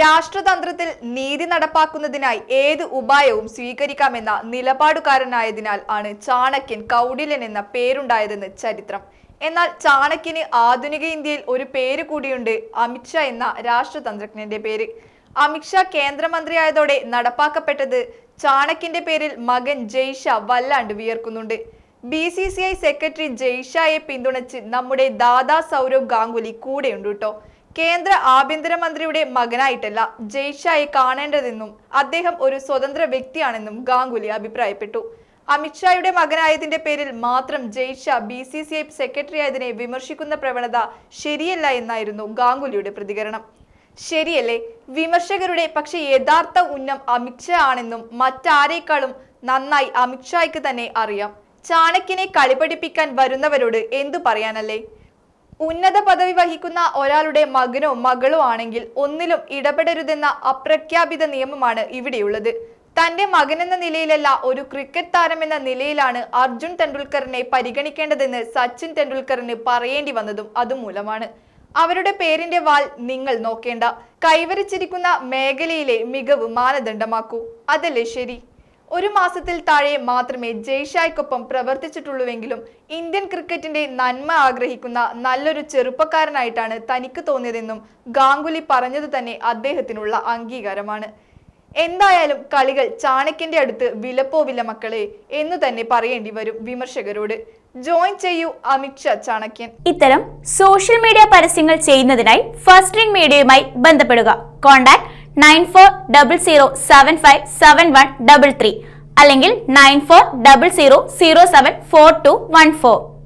രാഷ്ട്രതന്ത്രത്തിൽ നീതി നടപ്പാക്കുന്നതിനായി ഏത് ഉപായവും സ്വീകരിക്കാമെന്ന നിലപാടുകാരനായതിനാൽ ആണ് ചാണക്യൻ കൗടില്യൻ എന്ന പേരുണ്ടായതെന്ന് ചരിത്രം എന്നാൽ ചാണക്യന് ആധുനിക ഇന്ത്യയിൽ ഒരു പേര് കൂടിയുണ്ട് അമിത്ഷാ എന്ന രാഷ്ട്രതന്ത്രജ്ഞന്റെ പേര് അമിത്ഷാ കേന്ദ്രമന്ത്രിയായതോടെ നടപ്പാക്കപ്പെട്ടത് ചാണക്യന്റെ പേരിൽ മകൻ ജയ്ഷ വല്ലാണ്ട് വിയർക്കുന്നുണ്ട് B C C I secretary ജയ്ഷായെ പിന്തുണച്ച് നമ്മുടെ ദാദാ സൗരവ് ഗാംഗുലി കൂടെയുണ്ട് കേട്ടോ കേന്ദ്ര ആഭ്യന്തരമന്ത്രിയുടെ മകനായിട്ടല്ല ജയ്ഷായി കാണേണ്ടതെന്നും അദ്ദേഹം ഒരു സ്വതന്ത്ര വ്യക്തിയാണെന്നും ഗാംഗുലി അഭിപ്രായപ്പെട്ടു അമിത്ഷായുടെ മകനായതിന്റെ പേരിൽ മാത്രം Jay Shah B C C I secretary ആയതിനെ വിമർശിക്കുന്ന പ്രവണത ശരിയല്ല എന്നായിരുന്നു ഗാംഗുലിയുടെ പ്രതികരണം ശരിയല്ലേ വിമർശകരുടെ പക്ഷെ യഥാർത്ഥ ഉന്നം അമിത്ഷാ ആണെന്നും മറ്റാരേക്കാളും നന്നായി അമിത്ഷായ്ക്ക് തന്നെ അറിയാം ചാണക്യനെ കളി വരുന്നവരോട് എന്തു പറയാനല്ലേ ഉന്നത പദവി വഹിക്കുന്ന ഒരാളുടെ മകനോ മകളോ ആണെങ്കിൽ ഒന്നിലും ഇടപെടരുതെന്ന അപ്രഖ്യാപിത നിയമമാണ് ഇവിടെയുള്ളത് തന്റെ മകനെന്ന നിലയിലല്ല ഒരു ക്രിക്കറ്റ് താരമെന്ന നിലയിലാണ് അർജുൻ ടെണ്ടുൽക്കറിനെ പരിഗണിക്കേണ്ടതെന്ന് സച്ചിൻ ടെണ്ടുൽക്കറിന് പറയേണ്ടി വന്നതും അതുമൂലമാണ് അവരുടെ പേരിന്റെ വാൽ നിങ്ങൾ നോക്കേണ്ട കൈവരിച്ചിരിക്കുന്ന മേഖലയിലെ മികവ് മാനദണ്ഡമാക്കൂ അതല്ലേ ശരി ഒരു മാസത്തിൽ താഴെ മാത്രമേ ജയ്ഷായ്ക്കൊപ്പം പ്രവർത്തിച്ചിട്ടുള്ളൂവെങ്കിലും ഇന്ത്യൻ ക്രിക്കറ്റിന്റെ നന്മ ആഗ്രഹിക്കുന്ന നല്ലൊരു ചെറുപ്പക്കാരനായിട്ടാണ് തനിക്ക് തോന്നിയതെന്നും ഗാംഗുലി പറഞ്ഞത് തന്നെ അദ്ദേഹത്തിനുള്ള അംഗീകാരമാണ് എന്തായാലും കളികൾ ചാണക്യന്റെ അടുത്ത് വിലപ്പോവില്ല മക്കളെ എന്ന് തന്നെ പറയേണ്ടി വരും വിമർശകരോട് ജോയിൻ ചെയ്യൂ അമിത് ഷാ ചാണക്യൻ ഇത്തരം സോഷ്യൽ മീഡിയ പരസ്യങ്ങൾ ചെയ്യുന്നതിനായി ഫസ്റ്റ് റിംഗ് മീഡിയയുമായി ബന്ധപ്പെടുക contact nine four double zero seven five seven one double three അല്ലെങ്കിൽ nine four double zero zero seven four two one four